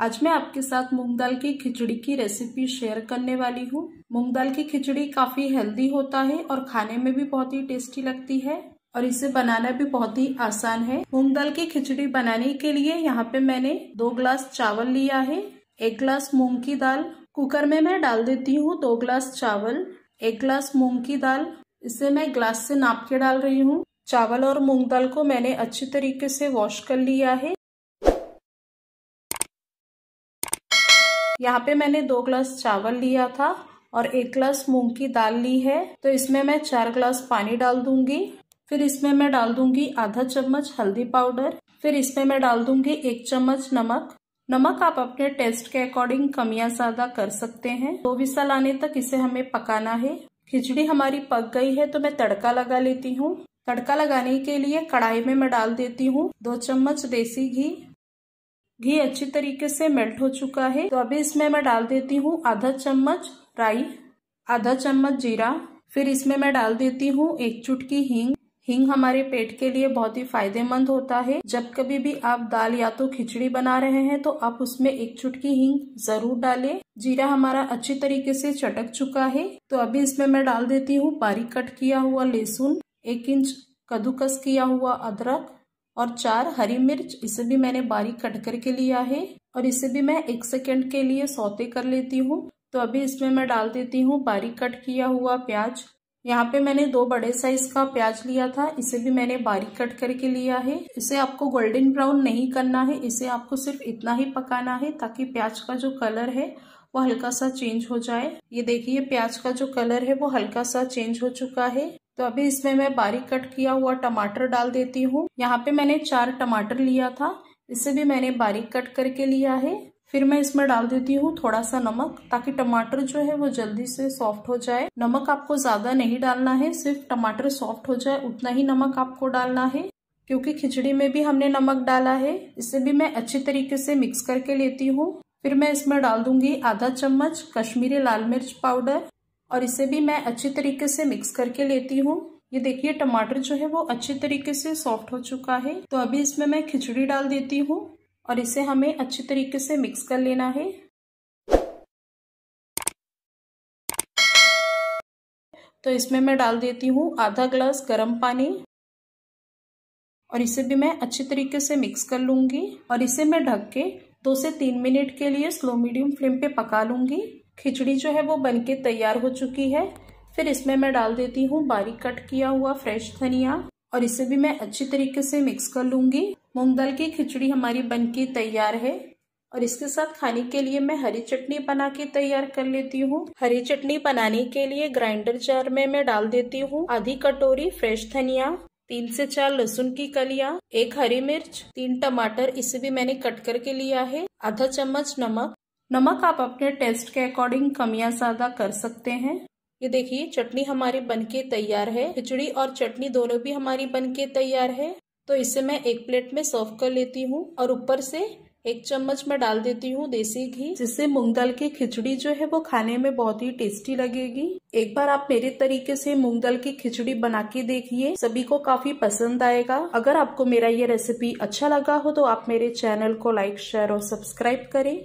आज मैं आपके साथ मूंग दाल की खिचड़ी की रेसिपी शेयर करने वाली हूँ मूंग दाल की खिचड़ी काफी हेल्दी होता है और खाने में भी बहुत ही टेस्टी लगती है और इसे बनाना भी बहुत ही आसान है मूंग दाल की खिचड़ी बनाने के लिए यहाँ पे मैंने दो ग्लास चावल लिया है एक ग्लास मूंग की दाल कुकर में मैं डाल देती हूँ दो ग्लास चावल एक ग्लास मूंग की दाल इसे मैं ग्लास से नाप के डाल रही हूँ चावल और मूंग दाल को मैंने अच्छी तरीके से वॉश कर लिया है यहाँ पे मैंने दो ग्लास चावल लिया था और एक ग्लास मूंग की दाल ली है तो इसमें मैं चार ग्लास पानी डाल दूंगी फिर इसमें मैं डाल दूंगी आधा चम्मच हल्दी पाउडर फिर इसमें मैं डाल दूंगी एक चम्मच नमक नमक आप अपने टेस्ट के अकॉर्डिंग कम या ज्यादा कर सकते हैं दो तो विसल आने तक इसे हमें पकाना है खिचड़ी हमारी पक गई है तो मैं तड़का लगा लेती हूँ तड़का लगाने के लिए कढ़ाई में मैं डाल देती हूँ दो चम्मच देसी घी घी अच्छी तरीके से मेल्ट हो चुका है तो अभी इसमें मैं डाल देती हूँ आधा चम्मच राई आधा चम्मच जीरा फिर इसमें मैं डाल देती हूँ एक चुटकी हींग हींग हमारे पेट के लिए बहुत ही फायदेमंद होता है जब कभी भी आप दाल या तो खिचड़ी बना रहे हैं तो आप उसमें एक चुटकी हींग जरूर डालें जीरा हमारा अच्छी तरीके से चटक चुका है तो अभी इसमें मैं डाल देती हूँ बारीक कट किया हुआ लहसुन एक इंच कद्दूकस किया हुआ अदरक और चार हरी मिर्च इसे भी मैंने बारीक कट करके लिया है और इसे भी मैं एक सेकेंड के लिए सौते कर लेती हूँ तो अभी इसमें मैं डाल देती हूँ बारीक कट किया हुआ प्याज यहाँ पे मैंने दो बड़े साइज का प्याज लिया था इसे भी मैंने बारीक कट करके लिया है इसे आपको गोल्डन ब्राउन नहीं करना है इसे आपको सिर्फ इतना ही पकाना है ताकि प्याज का जो कलर है वो हल्का सा चेंज हो जाए ये देखिए प्याज का जो कलर है वो हल्का सा चेंज हो चुका है तो अभी इसमें मैं बारीक कट किया हुआ टमाटर डाल देती हूँ यहाँ पे मैंने चार टमाटर लिया था इसे भी मैंने बारीक कट करके लिया है फिर मैं इसमें डाल देती हूँ थोड़ा सा नमक ताकि टमाटर जो है वो जल्दी से सॉफ्ट हो जाए नमक आपको ज्यादा नहीं डालना है सिर्फ टमाटर सॉफ्ट हो जाए उतना ही नमक आपको डालना है क्योंकि खिचड़ी में भी हमने नमक डाला है इसे भी मैं अच्छी तरीके से मिक्स करके लेती हूँ फिर मैं इसमें डाल दूंगी आधा चम्मच कश्मीरी लाल मिर्च पाउडर और इसे भी मैं अच्छी तरीके से मिक्स करके लेती हूँ ये देखिए टमाटर जो है वो अच्छे तरीके से सॉफ्ट हो चुका है तो अभी इसमें मैं खिचड़ी डाल देती हूँ और इसे हमें अच्छे तरीके से मिक्स कर लेना है तो इसमें मैं डाल देती हूँ आधा ग्लास गर्म पानी और इसे भी मैं अच्छे तरीके से मिक्स कर लूंगी और इसे मैं ढक के दो से तीन मिनट के लिए स्लो मीडियम फ्लेम पे पका लूंगी खिचड़ी जो है वो बनके तैयार हो चुकी है फिर इसमें मैं डाल देती हूँ बारीक कट किया हुआ फ्रेश धनिया और इसे भी मैं अच्छी तरीके से मिक्स कर लूंगी मूंग दाल की खिचड़ी हमारी बनके तैयार है और इसके साथ खाने के लिए मैं हरी चटनी बना के तैयार कर लेती हूँ हरी चटनी बनाने के लिए ग्राइंडर जार में मैं डाल देती हूँ आधी कटोरी फ्रेश धनिया तीन से चार लहसुन की कलिया एक हरी मिर्च तीन टमाटर इसे भी मैंने कट करके लिया है आधा चम्मच नमक नमक आप अपने टेस्ट के अकॉर्डिंग कम या ज्यादा कर सकते हैं ये देखिए चटनी हमारी बनके तैयार है खिचड़ी और चटनी दोनों भी हमारी बनके तैयार है तो इसे मैं एक प्लेट में सर्व कर लेती हूँ और ऊपर से एक चम्मच में डाल देती हूँ देसी घी जिससे मूंग दाल की खिचड़ी जो है वो खाने में बहुत ही टेस्टी लगेगी एक बार आप मेरे तरीके से मूंग दाल की खिचड़ी बना के देखिए सभी को काफी पसंद आएगा अगर आपको मेरा ये रेसिपी अच्छा लगा हो तो आप मेरे चैनल को लाइक शेयर और सब्सक्राइब करें